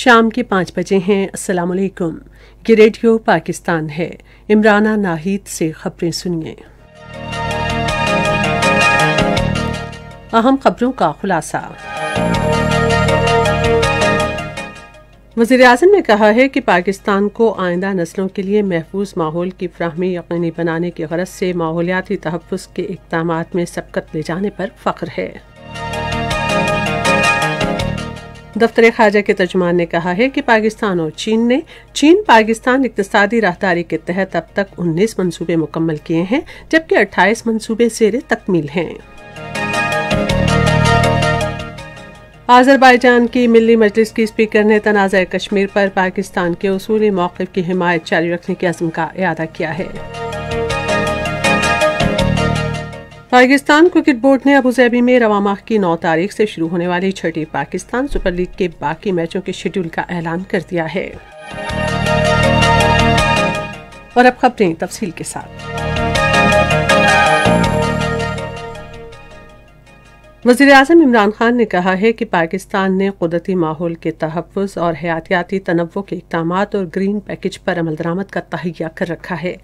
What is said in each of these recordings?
शाम के पाँच बजे हैं अस्सलाम वालेकुम ये रेडियो पाकिस्तान है इमराना नाहिद से खबरें सुनिए अहम खबरों का खुलासा वजीर अजम ने कहा है कि पाकिस्तान को आइंदा नस्लों के लिए महफूज माहौल की फ्राहमी यकीनी बनाने की गरज से माहौलियाती तहफ़ के इकदाम में सबकत ले जाने पर फख्र है दफ्तर खाजा के तर्जमान ने कहा है कि पाकिस्तान और चीन ने चीन पाकिस्तान इकतदी राहदारी के तहत अब तक 19 मंसूबे मुकम्मल किए हैं जबकि 28 मंसूबे जेर तकमील हैं आजरबाईजान की मिली मजलिस की स्पीकर ने तनाज़ कश्मीर पर पाकिस्तान के उसूली मौक़ की हिमायत जारी रखने के अज़म का अदा किया है पाकिस्तान क्रिकेट बोर्ड ने अबूजैबी में रवा माह की नौ तारीख से शुरू होने वाली छठी पाकिस्तान सुपर लीग के बाकी मैचों के शेड्यूल का ऐलान कर दिया है और अब खबरें तफसील के साथ वजीर अजम इमरान खान ने कहा है कि पाकिस्तान ने कुदरती माहौल के तहफ़ और हयातियाती तनवो के इकदाम और ग्रीन पैकेज पर अमल दरामद का तहैया कर रखा है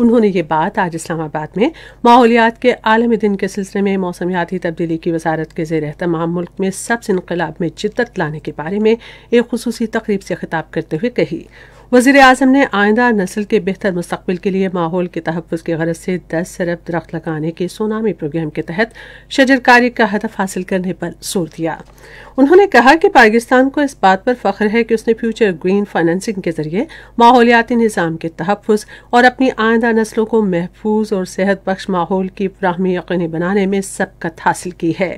उन्होंने ये बात आज इस्लामाबाद में माहौलियात के आलमी दिन के सिलसिले में मौसमियाती तब्दीली की वजारत के जेर तमाम मुल्क में सब्स इनकलाब में जिद्दत लाने के बारे में एक खसूसी तकरीब से खिताब करते हुए कही वजीर अजम ने आइंदा नस्ल के बेहतर मुस्तबिल के लिए माहौल के तहफ़ की गरज से दस सरब दरख्त लगाने के सोनामी प्रोग्राम के तहत शजरकारी का हदफ हासिल करने पर जोर दिया उन्होंने कहा कि पाकिस्तान को इस बात पर फख्र है कि उसने फ्यूचर ग्रीन फाइनेंसिंग के जरिए माहौलियाती निज़ाम के तहफ़ और अपनी आइंदा नस्लों को महफूज और सेहत बख्श माहौल की फ्राहमी यकीनी बनाने में सबकत हासिल की है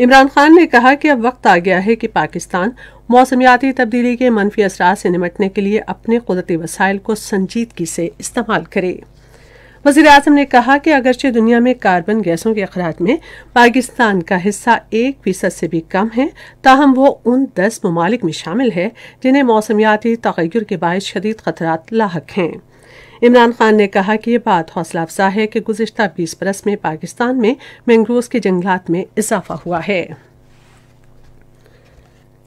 इमरान खान ने कहा कि अब वक्त आ गया है कि पाकिस्तान मौसमियाती तब्दीली के मनफी असरा से निमटने के लिए अपने कुदरती वसाइल को संजीदगी से इस्तेमाल करे वजीर आजम ने कहा कि अगरचे दुनिया में कार्बन गैसों के अखराज में पाकिस्तान का हिस्सा एक फीसद से भी कम है ताहम वो उन दस ममालिक में शामिल है जिन्हें मौसमियाती तगैर के बायस शदीद खतरा लाक हैं इमरान खान ने कहा कि यह बात हौसला अफजा है कि गुजशत बीस बरस में पाकिस्तान में मैंग्रोव के जंगलात में इजाफा हुआ है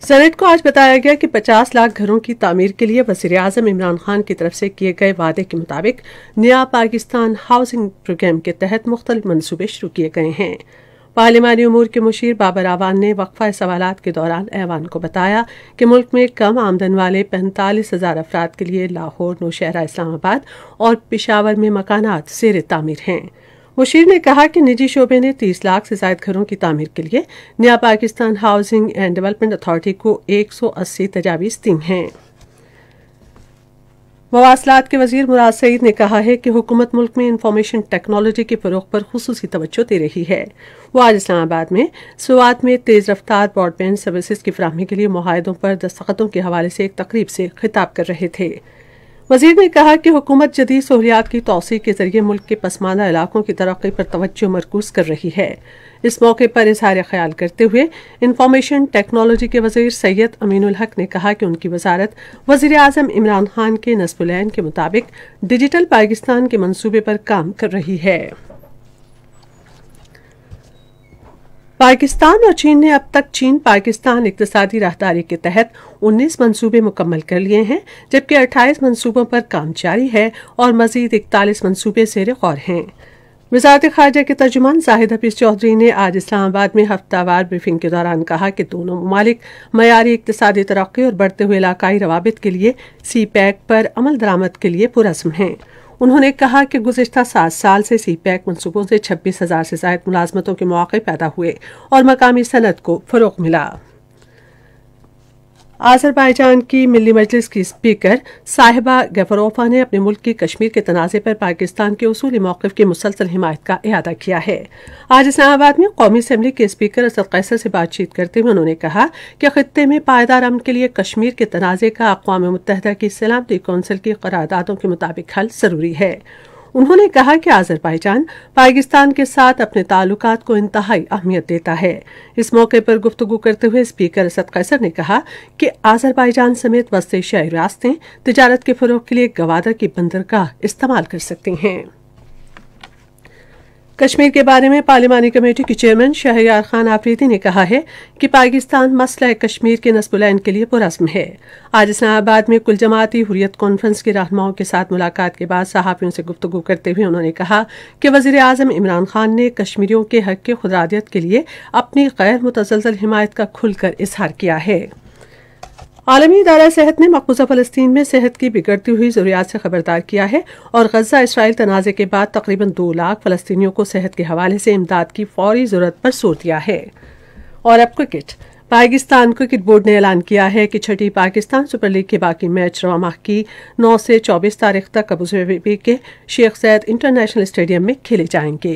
सेनेट को आज बताया गया कि 50 लाख घरों की तामीर के लिए वजीर अजम इमरान खान की तरफ से किए गए वादे के मुताबिक नया पाकिस्तान हाउसिंग प्रोग्राम के तहत मुख्तल मनसूबे शुरू किए गए हैं पार्लियामानी उमूर के मुशीर बाबर आवान ने वक्फा सवाल के दौरान ऐवान को बताया कि मुल्क में कम आमदन वाले पैंतालीस हजार अफराद के लिए लाहौर नौशहरा इस्लामाबाद और पिशावर में मकाना सैर तामीर हैं मुशीर ने कहा कि निजी शोबे ने 30 लाख से ज्यादा घरों की तामीर के लिए नया Pakistan housing and development authority को 180 तजावीज़ दी हैं मवासलात के वजीर मुराद सईद ने कहा है कि हुकूमत मुल्क में इंफॉर्मेशन टेक्नोलॉजी के फ़रोग पर खसूस तवज्जो दे रही है वो आज इस्लामाबाद में सुवात में तेज़ रफ्तार ब्रॉडबैंड सर्विसेज की फ्राहमी के लिए माहदों पर दस्तखतों के हवाले से एक तकरीब से खिताब कर रहे थे वजीर ने कहा कि हुकूमत जदीद सहूलियात की तोसी के जरिए मुल्क के पसमाना इलाकों की तरक्की पर तवज्जो मरकूज कर रही है इस मौके पर इजहार ख्याल करते हुए इंफॉर्मेशन टेक्नोलॉजी के वजीर सैयद अमीनुल हक ने कहा कि उनकी वजारत वजीर अजम इमरान खान के नस्बुलैन के मुताबिक डिजिटल पाकिस्तान के मनसूबे पर काम कर रही है पाकिस्तान और चीन ने अब तक चीन पाकिस्तान इकतसादी राहदारी के तहत 19 मंसूबे मुकम्मल कर लिए हैं जबकि 28 मंसूबों पर काम जारी है और मजीद इकतालीस मनसूबे जेर गौर हैं वजारत खारजा के तर्जुमान जाहिद हफीज़ चौधरी ने आज इस्लामाबाद में हफ्तावार ब्रीफिंग के दौरान कहा कि दोनों ममालिक मयारी इकतसादी तरक्की और बढ़ते हुए इलाकई रवाबित के लिए सी पैक पर अमल दरामद के लिए पुरस्म हैं उन्होंने कहा कि गुजशत सात साल से सी पैक मनसूबों से छब्बीस हजार से जायद मुलाजमतों के मौके पैदा हुए और मकामी सनत को फरोग मिला आजरबाईजान की मिली मजलिस की स्पीकर साहिबा गफरोफा ने अपने मुल्क की कश्मीर के तनाजे पर पाकिस्तान के उसूली मौकफ की मुसलसल हिमायत का इरादा किया है आज इस्लामाबाद में कौमी असम्बली के स्पीकर असद कैसर से बातचीत करते हुए उन्होंने कहा कि खत्े में पायदार अमन के लिए कश्मीर के तनाजे का अकवा मुतहदा की सलामती कौंसिल की करारदादों के मुताबिक हल जरूरी है उन्होंने कहा कि आजरबाईजान पाकिस्तान के साथ अपने ताल्लुक को इंतहाई अहमियत देता है इस मौके पर गुफ्तगु करते हुए स्पीकर असद कैसर ने कहा कि आजरबाईजान समेत वस्त एशियाई रास्ते तजारत के फरोग के लिए गवादर की बंदरगाह इस्तेमाल कर सकती हैं कश्मीर के बारे में पार्लिमानी कमेटी के चेयरमैन शहरियार खान आफरीदी ने कहा है कि पाकिस्तान मसला कश्मीर के नस्बुलैन के लिए पुरस्म है आज इस्लामाबाद में कुल जमाती हुरियत कॉन्फ्रेंस के रहनुमाओं के साथ मुलाकात के बाद सहाफियों से गुफ्तगु करते हुए उन्होंने कहा कि वजीर आजम इमरान खान ने कश्मीरियों के हक के खुदरादियत के लिए अपनी गैर मुतजल हिमायत का खुलकर इजहार किया है आलमी इदारा सेहत ने मकबूजा फलस्तीन में सेहत की बिगड़ती हुई जरूरियात से खबरदार किया है और गजा इसराइल तनाज़े के बाद तकरीबन दो लाख फलस्तियों को सेहत के हवाले से इमदाद की फौरी जरूरत पर जोर दिया है और अब क्रिकेट पाकिस्तान क्रिकेट बोर्ड ने ऐलान किया है कि छठी पाकिस्तान सुपर लीग के बाकी मैच रवा माह की 9 से 24 तारीख तक कबूजी के शेख सैद इंटरनेशनल स्टेडियम में खेले जाएंगे